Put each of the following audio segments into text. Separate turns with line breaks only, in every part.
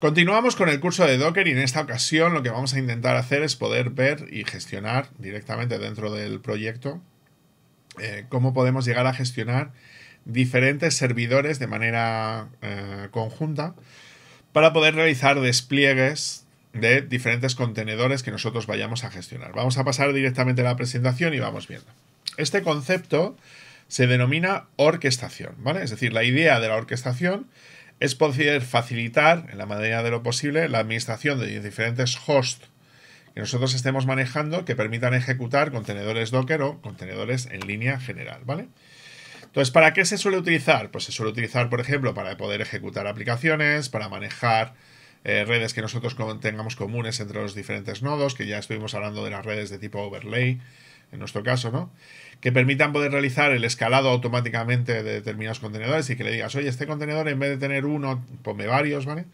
Continuamos con el curso de Docker y en esta ocasión lo que vamos a intentar hacer es poder ver y gestionar directamente dentro del proyecto eh, cómo podemos llegar a gestionar diferentes servidores de manera eh, conjunta para poder realizar despliegues de diferentes contenedores que nosotros vayamos a gestionar. Vamos a pasar directamente a la presentación y vamos viendo. Este concepto se denomina orquestación, ¿vale? Es decir, la idea de la orquestación es poder facilitar, en la medida de lo posible, la administración de diferentes hosts que nosotros estemos manejando que permitan ejecutar contenedores Docker o contenedores en línea general, ¿vale? Entonces, ¿para qué se suele utilizar? Pues se suele utilizar, por ejemplo, para poder ejecutar aplicaciones, para manejar eh, redes que nosotros tengamos comunes entre los diferentes nodos, que ya estuvimos hablando de las redes de tipo overlay, en nuestro caso, ¿no? Que permitan poder realizar el escalado automáticamente de determinados contenedores y que le digas, oye, este contenedor en vez de tener uno, ponme varios, ¿vale?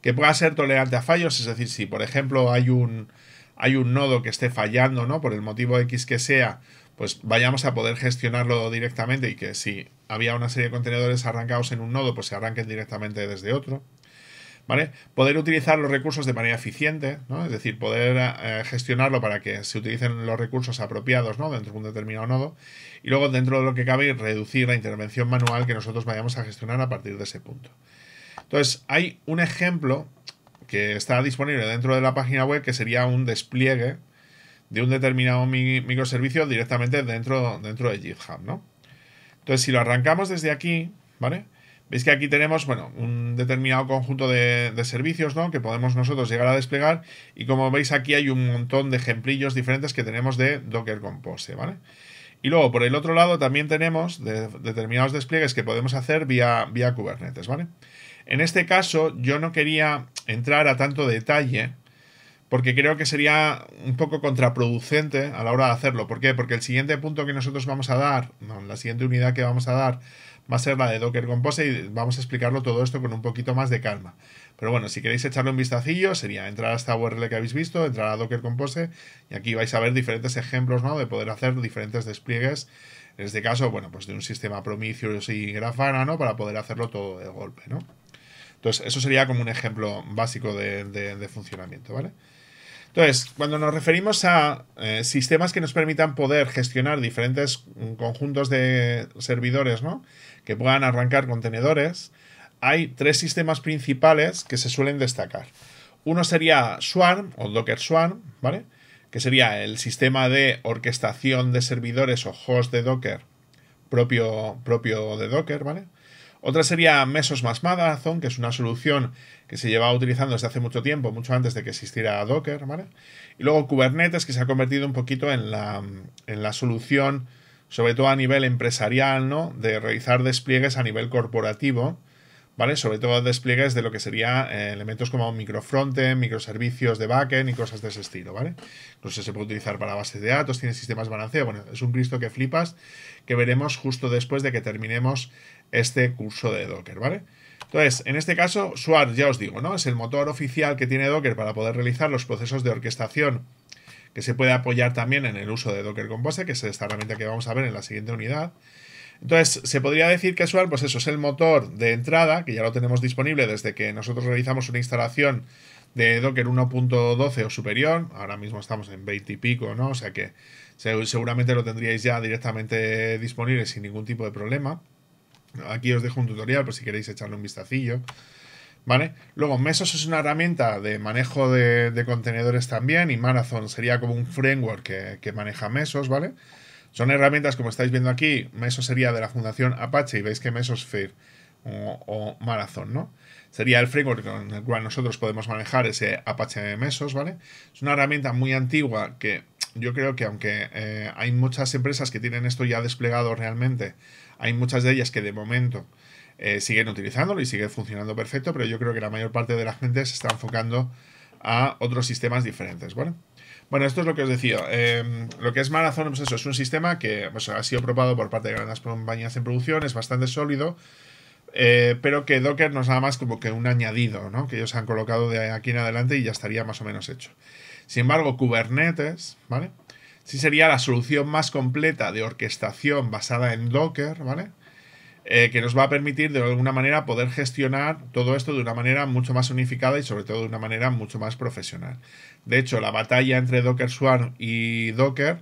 Que pueda ser tolerante a fallos, es decir, si por ejemplo hay un, hay un nodo que esté fallando, ¿no? Por el motivo X que sea, pues vayamos a poder gestionarlo directamente y que si había una serie de contenedores arrancados en un nodo, pues se arranquen directamente desde otro. ¿vale? Poder utilizar los recursos de manera eficiente, ¿no? Es decir, poder eh, gestionarlo para que se utilicen los recursos apropiados, ¿no? Dentro de un determinado nodo. Y luego, dentro de lo que cabe, reducir la intervención manual que nosotros vayamos a gestionar a partir de ese punto. Entonces, hay un ejemplo que está disponible dentro de la página web que sería un despliegue de un determinado microservicio directamente dentro, dentro de GitHub, ¿no? Entonces, si lo arrancamos desde aquí, ¿vale? Veis que aquí tenemos, bueno, un determinado conjunto de, servicios, ¿no? Que podemos nosotros llegar a desplegar. Y como veis aquí hay un montón de ejemplillos diferentes que tenemos de Docker Compose, ¿vale? Y luego, por el otro lado, también tenemos determinados despliegues que podemos hacer vía, vía Kubernetes, ¿vale? En este caso, yo no quería entrar a tanto detalle, porque creo que sería un poco contraproducente a la hora de hacerlo. ¿Por qué? Porque el siguiente punto que nosotros vamos a dar, la siguiente unidad que vamos a dar va a ser la de Docker Compose y vamos a explicarlo todo esto con un poquito más de calma. Pero bueno, si queréis echarle un vistacillo, sería entrar a esta URL que habéis visto, entrar a Docker Compose y aquí vais a ver diferentes ejemplos ¿no? de poder hacer diferentes despliegues. En este caso, bueno, pues de un sistema Prometheus y Grafana, ¿no? Para poder hacerlo todo de golpe, ¿no? Entonces, eso sería como un ejemplo básico de, funcionamiento, ¿vale? Entonces, cuando nos referimos a eh, sistemas que nos permitan poder gestionar diferentes conjuntos de servidores, ¿no? Que puedan arrancar contenedores, hay tres sistemas principales que se suelen destacar. Uno sería Swarm o Docker Swarm, ¿vale? Que sería el sistema de orquestación de servidores o host de Docker propio, propio de Docker, ¿vale? Otra sería Mesos más Madison, que es una solución que se llevaba utilizando desde hace mucho tiempo, mucho antes de que existiera Docker, ¿vale? Y luego Kubernetes, que se ha convertido un poquito en la, en la solución, sobre todo a nivel empresarial, ¿no? De realizar despliegues a nivel corporativo ¿vale? Sobre todo despliegues de lo que sería eh, elementos como microfrontend, microservicios de backend y cosas de ese estilo, ¿vale? Entonces se puede utilizar para bases de datos, tiene sistemas balanceo, bueno, es un Cristo que flipas que veremos justo después de que terminemos este curso de Docker, ¿vale? Entonces, en este caso, SWART, ya os digo, ¿no? Es el motor oficial que tiene Docker para poder realizar los procesos de orquestación que se puede apoyar también en el uso de Docker Compose, que es esta herramienta que vamos a ver en la siguiente unidad. Entonces, se podría decir que pues eso, es el motor de entrada, que ya lo tenemos disponible desde que nosotros realizamos una instalación de Docker 1.12 o superior. Ahora mismo estamos en 20 y pico, ¿no? O sea que seguramente lo tendríais ya directamente disponible sin ningún tipo de problema. Aquí os dejo un tutorial por si queréis echarle un vistacillo. ¿Vale? Luego, Mesos es una herramienta de manejo de, contenedores también y Marathon sería como un framework que maneja Mesos, ¿vale? Son herramientas, como estáis viendo aquí, Mesos sería de la Fundación Apache y veis que Mesos o, o Marathon, ¿no? Sería el framework con el cual nosotros podemos manejar ese Apache Mesos, ¿vale? Es una herramienta muy antigua que yo creo que aunque eh, hay muchas empresas que tienen esto ya desplegado realmente, hay muchas de ellas que de momento eh, siguen utilizándolo y sigue funcionando perfecto, pero yo creo que la mayor parte de la gente se está enfocando a otros sistemas diferentes, ¿vale? Bueno, esto es lo que os decía. Em, lo que es Marathon, pues eso, es un sistema que pues, ha sido probado por parte de grandes compañías en producción, es bastante sólido, eh, pero que Docker es nada más como que un añadido, ¿no? Que ellos han colocado de aquí en adelante y ya estaría más o menos hecho. Sin embargo, Kubernetes, ¿vale? Sí sería la solución más completa de orquestación basada en Docker, ¿vale? Eh, que nos va a permitir de alguna manera poder gestionar todo esto de una manera mucho más unificada y sobre todo de una manera mucho más profesional. De hecho, la batalla entre Docker Swarm y Docker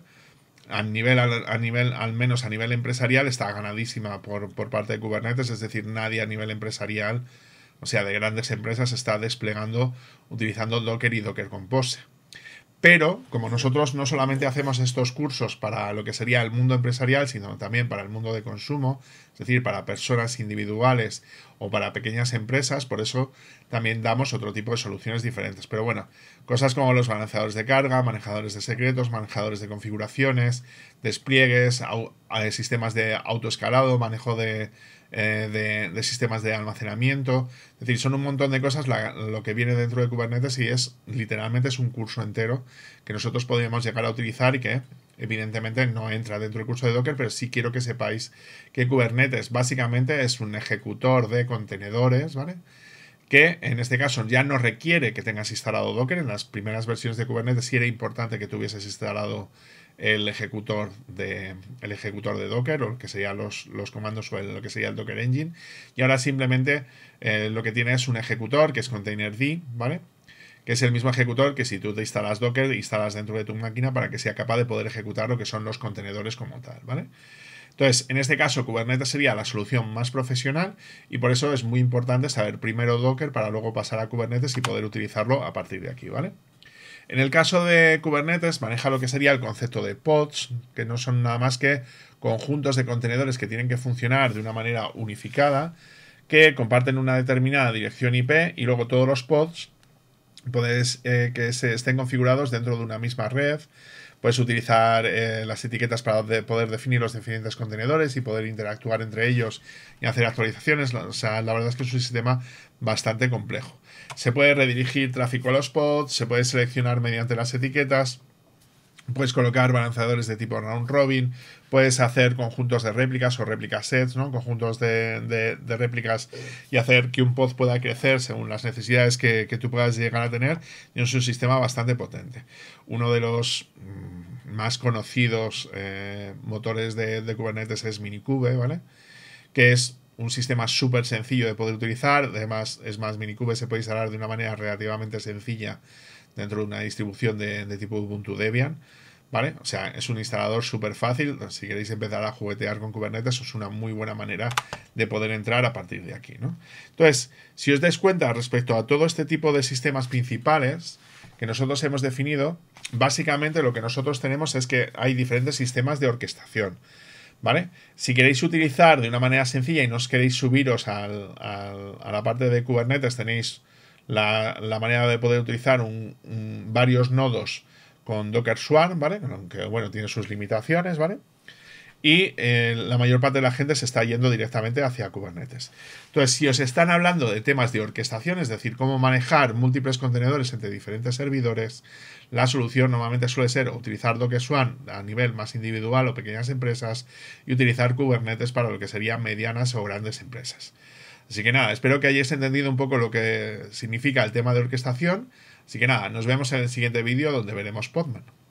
a nivel, a nivel, al menos a nivel empresarial, está ganadísima por, por, parte de Kubernetes, es decir, nadie a nivel empresarial, o sea, de grandes empresas, está desplegando utilizando Docker y Docker Compose. Pero, como nosotros no solamente hacemos estos cursos para lo que sería el mundo empresarial, sino también para el mundo de consumo, es decir, para personas individuales o para pequeñas empresas, por eso también damos otro tipo de soluciones diferentes. Pero bueno, cosas como los balanceadores de carga, manejadores de secretos, manejadores de configuraciones, despliegues, sistemas de autoescalado, manejo eh, de, de, sistemas de almacenamiento. Es decir, son un montón de cosas lo que viene dentro de Kubernetes y es literalmente es un curso entero que nosotros podríamos llegar a utilizar y que evidentemente no entra dentro del curso de Docker, pero sí quiero que sepáis que Kubernetes básicamente es un ejecutor de contenedores, ¿vale? que en este caso ya no requiere que tengas instalado Docker. En las primeras versiones de Kubernetes sí era importante que tuvieses instalado el ejecutor de, el ejecutor de Docker o que sería los, comandos o lo que sería el Docker Engine. Y ahora simplemente eh, lo que tiene es un ejecutor que es containerd, ¿vale? Que es el mismo ejecutor que si tú te instalas Docker, instalas dentro de tu máquina para que sea capaz de poder ejecutar lo que son los contenedores como tal, ¿vale? Entonces, en este caso, Kubernetes sería la solución más profesional y por eso es muy importante saber primero Docker para luego pasar a Kubernetes y poder utilizarlo a partir de aquí, ¿vale? En el caso de Kubernetes maneja lo que sería el concepto de pods, que no son nada más que conjuntos de contenedores que tienen que funcionar de una manera unificada, que comparten una determinada dirección IP y luego todos los pods eh, que se estén configurados dentro de una misma red Puedes utilizar eh, las etiquetas para poder definir los diferentes contenedores y poder interactuar entre ellos y hacer actualizaciones. O sea, la verdad es que es un sistema bastante complejo. Se puede redirigir tráfico a los pods, se puede seleccionar mediante las etiquetas. Puedes colocar balanceadores de tipo round robin, puedes hacer conjuntos de réplicas o réplica sets, ¿no? conjuntos de, réplicas y hacer que un pod pueda crecer según las necesidades que, tú puedas llegar a tener. Y es un sistema bastante potente. Uno de los mm, más conocidos eh, motores de, Kubernetes es Minikube, ¿vale? Que es un sistema súper sencillo de poder utilizar. Además, es más, minicube, se puede instalar de una manera relativamente sencilla dentro de una distribución de, de tipo Ubuntu Debian. ¿Vale? O sea, es un instalador súper fácil. Si queréis empezar a juguetear con Kubernetes, es una muy buena manera de poder entrar a partir de aquí, ¿no? Entonces, si os dais cuenta respecto a todo este tipo de sistemas principales que nosotros hemos definido, básicamente lo que nosotros tenemos es que hay diferentes sistemas de orquestación. ¿Vale? Si queréis utilizar de una manera sencilla y no os queréis subiros a la parte de Kubernetes, tenéis la, manera de poder utilizar varios nodos con Docker Swarm, ¿vale? Aunque, bueno, tiene sus limitaciones, ¿vale? y eh, la mayor parte de la gente se está yendo directamente hacia Kubernetes. Entonces, si os están hablando de temas de orquestación, es decir, cómo manejar múltiples contenedores entre diferentes servidores, la solución normalmente suele ser utilizar DocuSwan a nivel más individual o pequeñas empresas y utilizar Kubernetes para lo que serían medianas o grandes empresas. Así que nada, espero que hayáis entendido un poco lo que significa el tema de orquestación. Así que nada, nos vemos en el siguiente vídeo donde veremos Podman.